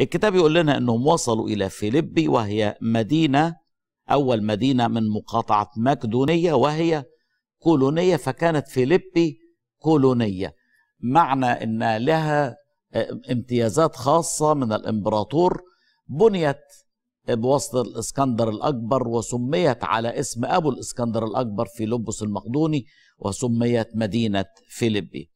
الكتاب يقول لنا انهم وصلوا الى فيلبي وهي مدينه اول مدينه من مقاطعه مقدونيه وهي كولونيه فكانت فيلبي كولونيه معنى ان لها آه، امتيازات خاصه من الامبراطور بنيت بواسطه الاسكندر الاكبر وسميت على اسم ابو الاسكندر الاكبر فيلبس المقدوني وسميت مدينه فيلبي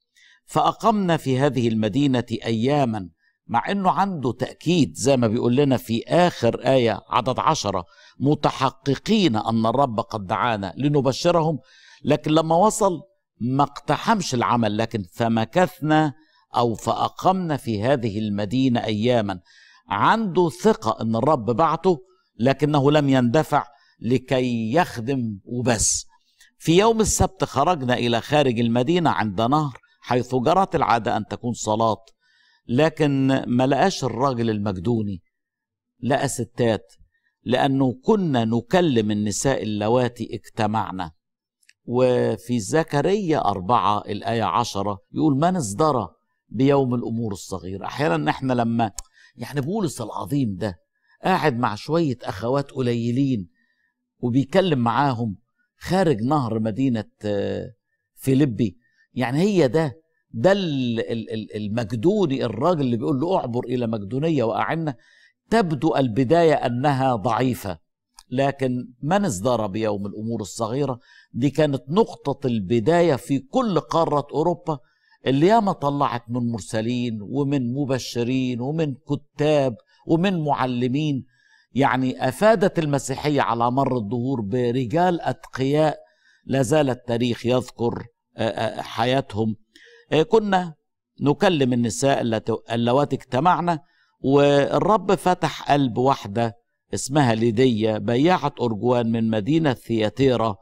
فاقمنا في هذه المدينه اياما مع انه عنده تأكيد زي ما بيقول لنا في اخر آية عدد عشرة متحققين ان الرب قد دعانا لنبشرهم لكن لما وصل ما اقتحمش العمل لكن فمكثنا او فاقمنا في هذه المدينة اياما عنده ثقة ان الرب بعته لكنه لم يندفع لكي يخدم وبس في يوم السبت خرجنا الى خارج المدينة عند نهر حيث جرت العادة ان تكون صلاة لكن ما لقاش الراجل المجدوني لقى ستات لأنه كنا نكلم النساء اللواتي اجتمعنا وفي زكريا أربعة الآية عشرة يقول من اصدر بيوم الأمور الصغيرة أحيانا إحنا لما يعني بولس العظيم ده قاعد مع شوية أخوات قليلين وبيكلم معاهم خارج نهر مدينة آه، فيلبي يعني هي ده ده المجدوني الراجل اللي بيقول له اعبر الى مجدونيه واعنا تبدو البدايه انها ضعيفه لكن من ازدار بيوم الامور الصغيره دي كانت نقطه البدايه في كل قاره اوروبا اللي ياما طلعت من مرسلين ومن مبشرين ومن كتاب ومن معلمين يعني افادت المسيحيه على مر الدهور برجال اتقياء لا زال التاريخ يذكر حياتهم إيه، كنا نكلم النساء اللواتي اجتمعنا والرب فتح قلب واحدة اسمها ليدية بيعت أرجوان من مدينة ثياتيرا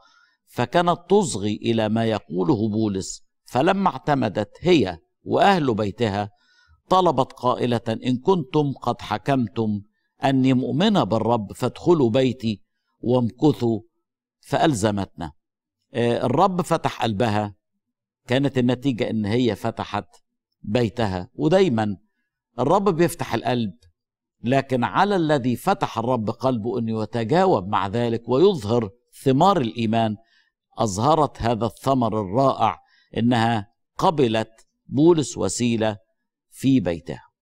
فكانت تصغي إلى ما يقوله بولس فلما اعتمدت هي وأهل بيتها طلبت قائلة إن كنتم قد حكمتم أني مؤمنة بالرب فادخلوا بيتي وامكثوا فألزمتنا إيه، الرب فتح قلبها كانت النتيجة إن هي فتحت بيتها ودايما الرب بيفتح القلب لكن على الذي فتح الرب قلبه أن يتجاوب مع ذلك ويظهر ثمار الإيمان أظهرت هذا الثمر الرائع إنها قبلت بولس وسيلة في بيتها